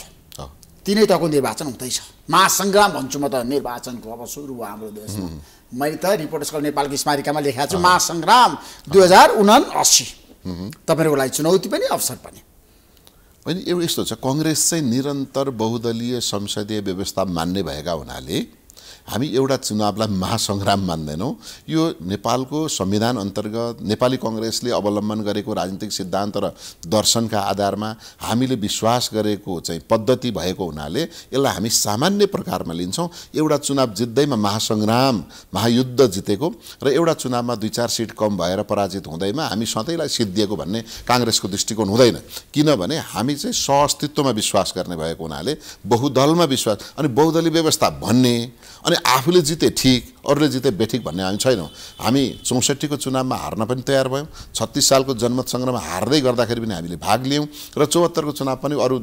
तिनै तको निर्वाचन हुँदैछ महासङ्ग्राम भन्छु म त निर्वाचनको अब सुरु हो हाम्रो देशमा मैले त कल नेपालको स्मारिकामा लेखाएको छु महासङ्ग्राम दुई हजार उना असी तपाईँहरूको लागि चुनौती पनि अवसर पनि होइन एउटा यस्तो छ कङ्ग्रेस चाहिँ निरन्तर बहुदलीय संसदीय व्यवस्था मान्ने भएका हुनाले हामी एउटा चुनावलाई महासङ्ग्राम मान्दैनौँ यो नेपालको संविधान अन्तर्गत नेपाली कङ्ग्रेसले अवलम्बन गरेको राजनीतिक सिद्धान्त र दर्शनका आधारमा हामीले विश्वास गरेको चाहिँ पद्धति भएको हुनाले यसलाई हामी सामान्य प्रकारमा लिन्छौँ एउटा चुनाव जित्दैमा महासङ्ग्राम महायुद्ध जितेको र एउटा चुनावमा दुई चार सिट कम भएर पराजित हुँदैमा हामी सधैँलाई सिद्धिएको भन्ने काङ्ग्रेसको दृष्टिकोण हुँदैन किनभने हामी चाहिँ सहअस्तित्वमा विश्वास गर्ने भएको हुनाले बहुदलमा विश्वास अनि बहुदलीय व्यवस्था भन्ने अनि আপনি আফিলে জিতে ঠিক अरूले जिते बेठिक भन्ने हामी छैनौँ हामी चौसठीको चुनावमा हार्न पनि तयार भयौँ छत्तिस सालको जनमत सङ्ग्रहमा हार्दै गर्दाखेरि पनि हामीले भाग लियौँ र चौहत्तरको चुनाव पनि अरू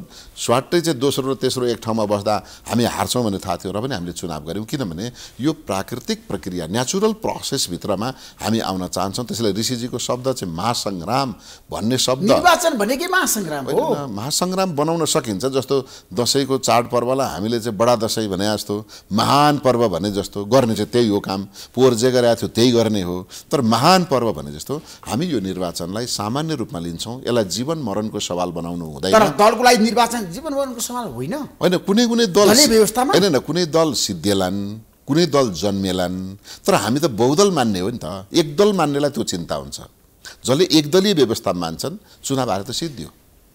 स्वाटै चाहिँ दोस्रो र तेस्रो एक ठाउँमा बस्दा हामी हार्छौँ भन्ने थाहा थियो र पनि हामीले चुनाव गऱ्यौँ किनभने यो प्राकृतिक प्रक्रिया नेचुरल प्रोसेसभित्रमा हामी आउन चाहन्छौँ त्यसैले ऋषिजीको शब्द चाहिँ महासङ्ग्राम भन्ने शब्द निर्वाचन भनेकै महासङ्ग्राम हो महासङ्ग्राम बनाउन सकिन्छ जस्तो दसैँको चाडपर्वलाई हामीले चाहिँ बडा दसैँ भने जस्तो महान पर्व भने जस्तो गर्ने चाहिँ त्यही यो काम पोहोर जे गराएको थियो त्यही गर्ने हो तर महान पर्व भने जस्तो हामी यो निर्वाचनलाई सामान्य रूपमा लिन्छौँ यसलाई जीवन मरणको सवाल बनाउनु हुँदैन दलको लागि निर्वाचन जीवन मरणको सवाल होइन होइन कुनै कुनै दल व्यवस्थामा होइन कुनै दल सिद्धेलान् कुनै दल जन्मेलान् तर हामी त बहुदल मान्ने हो नि त एक दल मान्नेलाई त्यो चिन्ता हुन्छ जसले एकदलीय व्यवस्था मान्छन् चुनाव आएर त सिद्धियो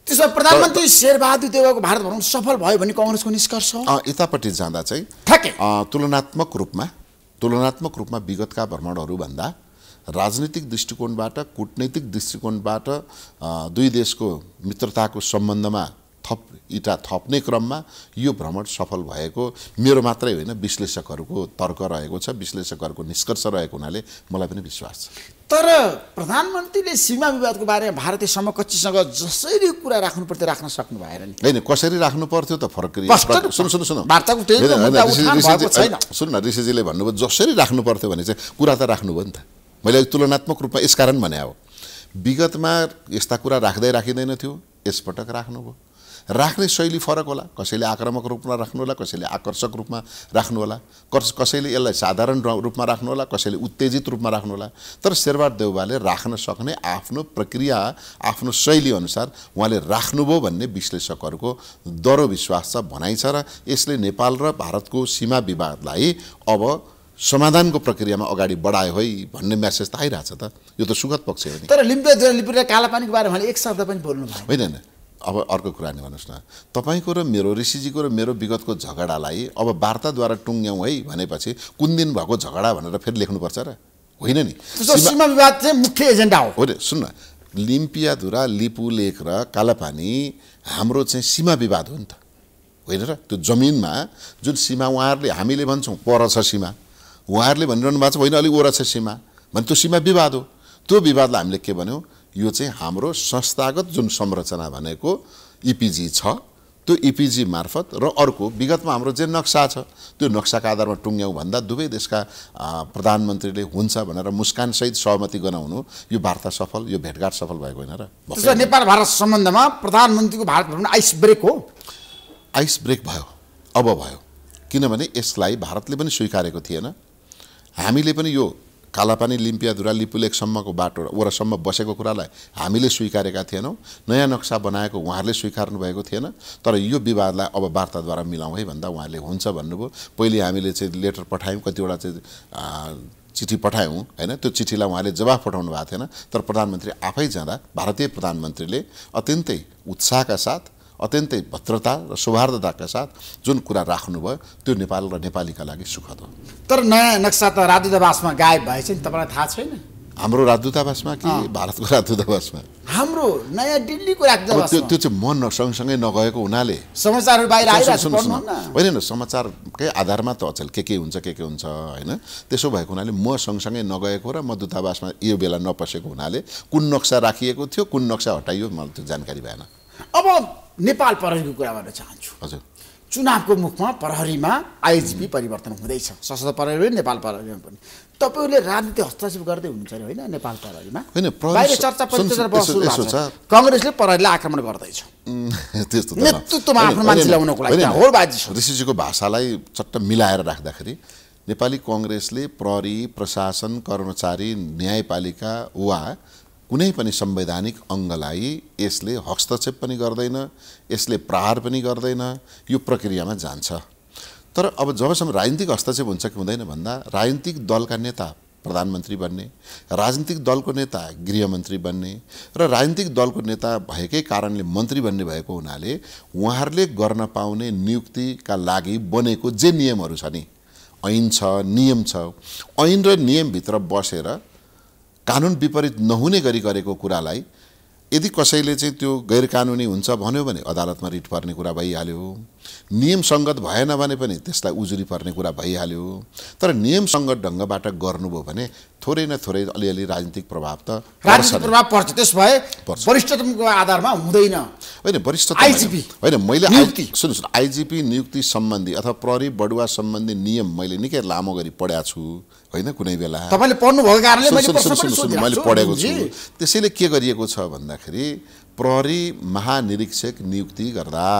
त्यसो प्रधानमन्त्री शेरबहादुर देवको भारत भ्रमण सफल भयो भने कङ्ग्रेसको निष्कर्ष यतापट्टि जाँदा चाहिँ तुलनात्मक रूपमा तुलनात्मक रूपमा विगतका भ्रमणहरूभन्दा राजनीतिक दृष्टिकोणबाट कुटनैतिक दृष्टिकोणबाट दुई देशको मित्रताको सम्बन्धमा थप इटा थप्ने क्रममा यो भ्रमण सफल भएको मेरो मात्रै होइन विश्लेषकहरूको तर्क रहेको छ विश्लेषकहरूको निष्कर्ष रहेको हुनाले मलाई पनि विश्वास छ तर प्रधानमन्त्रीले सीमा विवादको बारेमा भारतीय समकक्षीसँग जसरी कुरा राख्नु पर्थ्यो राख्न सक्नु भएन नि होइन कसरी राख्नु पर्थ्यो त फरक सुन सुन सुन सुन न ऋषिजीले भन्नुभयो जसरी राख्नु पर्थ्यो भने चाहिँ कुरा त राख्नुभयो नि त मैले तुलनात्मक रूपमा यसकारण भने हो विगतमा यस्ता कुरा राख्दै राखिँदैन थियो यसपटक राख्नुभयो राख्ने शैली फरक होला कसैले आक्रामक रूपमा राख्नु होला कसैले आकर्षक रूपमा राख्नु होला कस कसैले यसलाई साधारण रूपमा राख्नु होला कसैले उत्तेजित रूपमा राख्नु होला तर शेरबार देउबाले राख्न सक्ने आफ्नो प्रक्रिया आफ्नो शैली अनुसार उहाँले राख्नुभयो भन्ने विश्लेषकहरूको दह्रो विश्वास छ भनाइ छ र यसले नेपाल र भारतको सीमा विवादलाई अब समाधानको प्रक्रियामा अगाडि बढायो है भन्ने म्यासेज त आइरहेछ त यो त सुखद पक्ष हो नि तर लिम्पिया लिम्पिया कालापानीको बारेमा एक शब्द पनि बोल्नु होइन होइन अब अर्को कुरा नि भन्नुहोस् न तपाईँको र मेरो ऋषिजीको र मेरो विगतको झगडालाई अब वार्ताद्वारा टुङ्ग्याउँ है भनेपछि कुन दिन भएको झगडा भनेर फेरि लेख्नुपर्छ र होइन नि सीमा विवाद चाहिँ मुख्य एजेन्डा हो होइन सुन्न लिम्पियाधुरा लिपुलेख र कालापानी हाम्रो चाहिँ सीमा विवाद हो नि त होइन र त्यो जमिनमा जुन सीमा उहाँहरूले हामीले भन्छौँ पर छ सीमा उहाँहरूले भनिरहनु भएको छ होइन अलिक ओर छ सीमा भने त्यो सीमा विवाद हो त्यो विवादलाई हामीले के भन्यौँ यो चाहिँ हाम्रो संस्थागत जुन संरचना भनेको इपिजी e छ त्यो इपिजी e मार्फत र अर्को विगतमा हाम्रो जे नक्सा छ त्यो नक्साका आधारमा टुङ्ग्याउँ भन्दा दुवै देशका प्रधानमन्त्रीले हुन्छ भनेर मुस्कानसहित सहमति गराउनु यो वार्ता सफल यो भेटघाट सफल भएको होइन र नेपाल भारत सम्बन्धमा प्रधानमन्त्रीको भारत भ्रमण आइस ब्रेक हो आइस ब्रेक भयो अब भयो किनभने यसलाई भारतले पनि स्वीकारेको थिएन हामीले पनि यो कालापानी लिम्पियाधुरा लिपुलेकसम्मको बाटो वरसम्म बसेको कुरालाई हामीले स्वीकारेका थिएनौँ नयाँ नक्सा बनाएको उहाँहरूले स्वीकार्नु भएको थिएन तर यो विवादलाई अब वार्ताद्वारा मिलाउँ है भन्दा उहाँले हुन्छ भन्नुभयो पहिले हामीले चाहिँ लेटर पठायौँ कतिवटा चाहिँ चिठी पठायौँ होइन त्यो चिठीलाई उहाँले जवाफ पठाउनु भएको थिएन तर प्रधानमन्त्री आफै जाँदा भारतीय प्रधानमन्त्रीले अत्यन्तै उत्साहका साथ अत्यन्तै भद्रता र सौहार्दताका साथ जुन कुरा राख्नुभयो त्यो नेपाल र नेपालीका लागि सुखद हो तर नयाँ नक्सा त राजदूतावासमा गायब भएछ नि तपाईँलाई थाहा छैन हाम्रो राजदूतावासमा कि भारतको राजदूतावासमा हाम्रो नयाँ दिल्लीको राजदूतावास त्यो त्यो चाहिँ म सँगसँगै नगएको हुनाले समाचारहरू बाहिर होइन न समाचारकै आधारमा त अचेल के के हुन्छ के के हुन्छ होइन त्यसो भएको हुनाले म सँगसँगै नगएको र म दूतावासमा यो बेला नपसेको हुनाले कुन नक्सा राखिएको थियो कुन नक्सा हटाइयो मलाई त्यो जानकारी भएन अब नेपाल प्रहरीको कुरा गर्न चाहन्छु हजुर चुनावको मुखमा प्रहरीमा आइएचपी परिवर्तन हुँदैछ सशस्त्र प्रहरी नेपाल प्रहरीमा पनि तपाईँहरूले राजनीति हस्तक्षेप गर्दै हुनुहुन्छ अरे होइन नेपाल प्रहरीमा होइन चर्चा कङ्ग्रेसले प्रहरीलाई आक्रमण गर्दैछ त्यस्तो नेतृत्वमा आफ्नो मान्छे ल्याउनको लागि हो बाजी ऋषिजीको भाषालाई चट्ट मिलाएर राख्दाखेरि नेपाली कङ्ग्रेसले प्रहरी प्रशासन कर्मचारी न्यायपालिका वा कुनै पनि संवैधानिक अङ्गलाई यसले हस्तक्षेप पनि गर्दैन यसले प्रहार पनि गर्दैन यो प्रक्रियामा जान्छ तर अब जबसम्म राजनीतिक हस्तक्षेप हुन्छ कि हुँदैन भन्दा राजनीतिक दलका नेता प्रधानमन्त्री बन्ने राजनीतिक दलको नेता गृहमन्त्री बन्ने र राजनीतिक दलको नेता भएकै कारणले मन्त्री बन्ने भएको हुनाले उहाँहरूले गर्न पाउने नियुक्तिका लागि बनेको जे नियमहरू छ नि ऐन छ नियम छ ऐन र नियमभित्र बसेर कानुन विपरीत नहुने गरी गरेको कुरालाई यदि कसैले चाहिँ त्यो गैर कानुनी हुन्छ भन्यो भने अदालतमा रिट पर्ने कुरा भइहाल्यो नियमसङ्गत भएन भने पनि त्यसलाई उजुरी पर्ने कुरा भइहाल्यो तर नियमसङ्गत ढङ्गबाट गर्नुभयो भने थोरै न थोरै अलिअलि राजनीतिक प्रभाव त राजनीतिक प्रभाव पर्छ भए वरिष्ठतमको आधारमा हुँदैन होइन वरिष्ठ आइजिपी होइन मैले सुन्नुहोस् न आइजिपी नियुक्ति सम्बन्धी अथवा प्रहरी बडुवा सम्बन्धी नियम मैले निकै लामो गरी पढाएको छु होइन कुनै बेला तपाईँले पढ्नुभएको कारणले मैले पढेको छु त्यसैले के गरिएको छ भन्दाखेरि प्रहरी महानिरीक्षक नियुक्ति गर्दा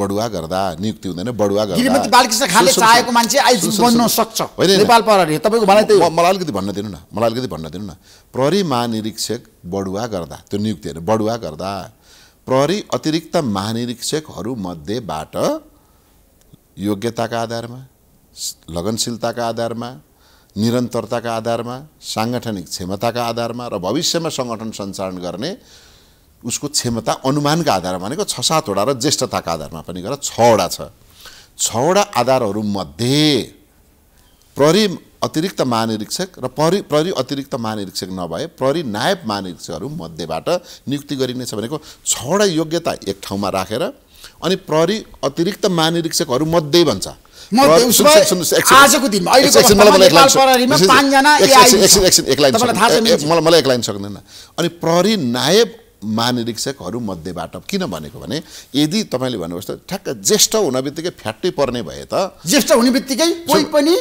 बडुवा गर्दा नियुक्ति हुँदैन बडुवा गर्दा बालकृष्ण खाले चाहेको मान्छे बन्न सक्छ नेपाल प्रहरी तपाईँको मलाई मलाई अलिकति भन्न दिनु न मलाई अलिकति भन्न दिनु न प्रहरी महानिरीक्षक बढुवा गर्दा त्यो नियुक्ति होइन बढुवा गर्दा प्रहरी अतिरिक्त महानिरीक्षकहरूमध्येबाट योग्यताका आधारमा लगनशीलताका आधारमा निरन्तरताका आधारमा साङ्गठनिक क्षमताका आधारमा र भविष्यमा सङ्गठन सञ्चालन गर्ने उसको क्षमता अनुमानका आधारमा भनेको छ सातवटा र ज्येष्ठताका आधारमा पनि गरेर छवटा छ छवटा आधारहरूमध्ये प्रहरी अतिरिक्त महानिरीक्षक र प्रहरी प्रहरी अतिरिक्त महानिरीक्षक नभए प्रहरी नायब महानिरीक्षकहरू मध्येबाट नियुक्ति गरिनेछ भनेको छवटा योग्यता एक ठाउँमा राखेर अनि प्रहरी अतिरिक्त महानिरीक्षकहरू मध्ये भन्छ मलाई एक लाइन सक्दैन अनि प्रहरी नायब महानिरीक्षकहरूमध्येबाट किन भनेको भने यदि तपाईँले भन्नुभयो त ठ्याक्क ज्येष्ठ हुने बित्तिकै फ्याट्टै पर्ने भए त ज्येष्ठ हुने बित्तिकै कोही पनि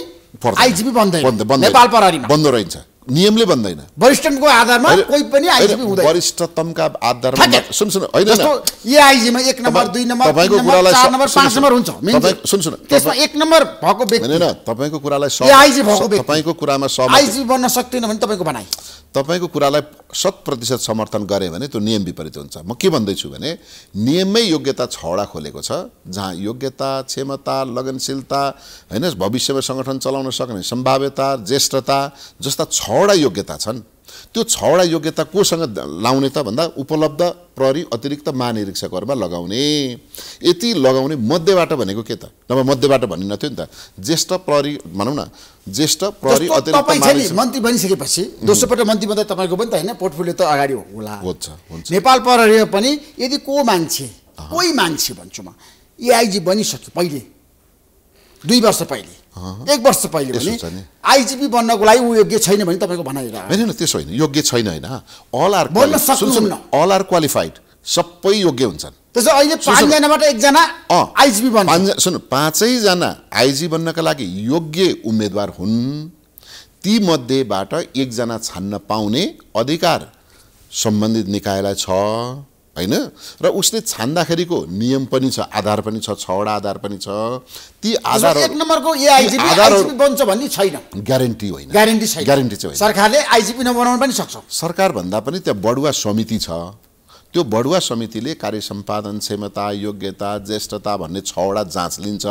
आइजिपी बन्द रहन्छ नियमले बन्दैन वरिष्ठको आधारमा कोही पनि आइजिपी हुँदैन वरिष्ठतमका आधारमा सुन सुन होइन यो आइजीमा एक नम्बर दुई नम्बर तपाईँको कुरालाई चार नम्बर पाँच नम्बर हुन्छ सुन सुन त्यसमा एक नम्बर भएको व्यक्ति होइन तपाईँको कुरालाई तपाईँको कुरामा सहमत आइजी बन्न सक्दैन भने तपाईँको भनाइ तपाईँको कुरालाई शत प्रतिशत समर्थन गरेँ भने त्यो नियम विपरीत हुन्छ म के भन्दैछु भने नियममै योग्यता छवटा खोलेको छ जहाँ योग्यता क्षमता लगनशीलता होइन भविष्यमा सङ्गठन चलाउन सक्ने सम्भाव्यता ज्येष्ठता जस्ता छवटा योग्यता छन् त्यो छवटा योग्यता कोसँग लाउने त भन्दा उपलब्ध प्रहरी अतिरिक्त महानिरीक्षकहरूमा लगाउने यति लगाउने मध्यबाट भनेको के त नभए मध्यबाट भनिन थियो नि त ज्येष्ठ प्रहरी भनौँ न ज्येष्ठ प्रहरी अतिरिक्त मन्त्री बनिसकेपछि दोस्रो पटक मन्त्री बन्दा तपाईँको पनि त होइन पोर्टफोलियो त अगाडि होला हुन्छ नेपाल प्रहरी पनि यदि को मान्छे कोही मान्छे भन्छु म एआइजी बनिसक्यो पहिले दुई वर्ष पहिले एक वर्ष पहिले आइजिपी बन्नको लागि ऊ योग्य छैन भने तपाईँको भनाइ होइन त्यसो होइन योग्य छैन होइन अल आर बोल्न अल आर क्वालिफाइड सबै योग्य हुन्छन् त्यसो अहिले पाँचजनाबाट एकजना आइजिपी बन्न पाँच सुन पाँचैजना आइजी बन्नका लागि योग्य उम्मेदवार हुन् ती मध्येबाट एकजना छान्न पाउने अधिकार सम्बन्धित निकायलाई छ होइन र उसले छान्दाखेरिको नियम पनि छ आधार पनि छ छवटा आधार पनि छ ती आधार एक नम्बरको बन्छ भन्ने छैन ग्यारेन्टी होइन ग्यारेन्टी छैन ग्यारेन्टी चाहिँ सरकारले आइजिपी नबनाउनु पनि सक्छ सरकारभन्दा पनि त्यहाँ बडुवा समिति छ त्यो बडुवा समितिले कार्य सम्पादन क्षमता योग्यता ज्येष्ठता भन्ने छवटा जाँच लिन्छ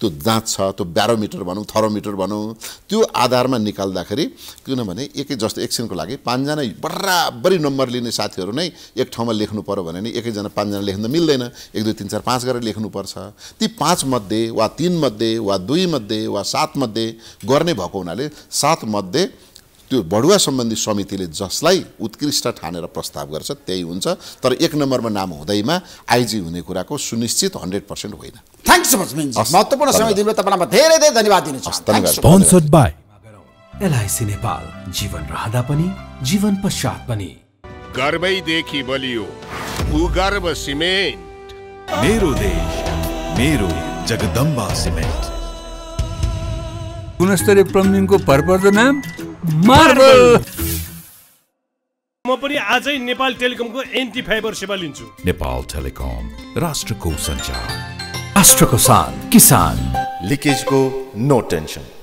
त्यो जाँच छ त्यो ब्यारोमिटर भनौँ थर्मोमिटर भनौँ त्यो आधारमा निकाल्दाखेरि किनभने एकै जस्तो एकछिनको लागि पाँचजना बराबरी नम्बर लिने साथीहरू नै एक ठाउँमा लेख्नु पऱ्यो भने नि एकैजना पाँचजना लेख्न मिल्दैन एक दुई तिन चार पाँच गरेर लेख्नुपर्छ ती पाँचमध्ये वा तिनमध्ये वा दुईमध्ये वा सातमध्ये गर्ने भएको हुनाले सातमध्ये त्यो बढुवा सम्बन्धी समितिले जसलाई उत्कृष्ट ठानेर प्रस्ताव गर्छ त्यही हुन्छ तर एक नम्बरमा नाम हुँदैमा आइजी हुने कुराको सुनिश्चित हन्ड्रेड पर्सेन्ट होइन थ्याङ्क सो मच महत्त्वपूर्ण समय दिनु तपाईँलाई धेरै धेरै धन्यवाद दिनु स्पोन्सर्ड बाई एलआइसी नेपाल जीवन रहँदा पनि जीवन पश्चात पनि गर्वै देखि बलियो गर्व सिमेन्ट मेरो देश मेरो जगदम्बा सिमेन्ट गुणस्तरीय प्लम्बिङको भरपर्दो नाम म पनि आजै नेपाल टेलिकमको एन्टी फाइबर सेवा लिन्छु नेपाल टेलिकम राष्ट्रको सञ्चार राष्ट्रको शान किसान लिकेजको नो टेन्सन